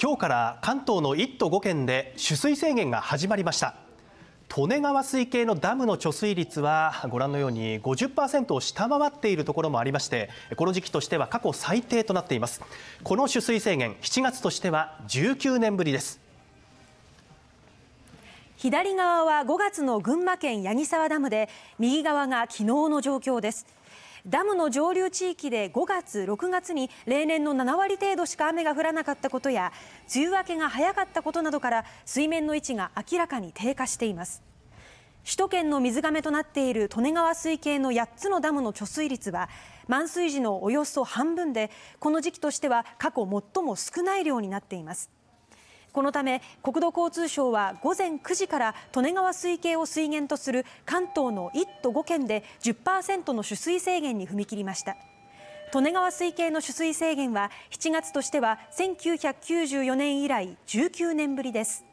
今日から関東の1都5県で取水制限が始まりました利根川水系のダムの貯水率はご覧のように50%を下回っているところもありましてこの時期としては過去最低となっていますこの取水制限7月としては19年ぶりです左側は5月の群馬県八木沢ダムで右側が昨日の状況ですダムの上流地域で5月6月に例年の7割程度しか雨が降らなかったことや梅雨明けが早かったことなどから水面の位置が明らかに低下しています首都圏の水がめとなっている利根川水系の8つのダムの貯水率は満水時のおよそ半分でこの時期としては過去最も少ない量になっていますこのため国土交通省は午前9時から利根川水系を水源とする関東の1都5県で10%の取水制限に踏み切りました利根川水系の取水制限は7月としては1994年以来19年ぶりです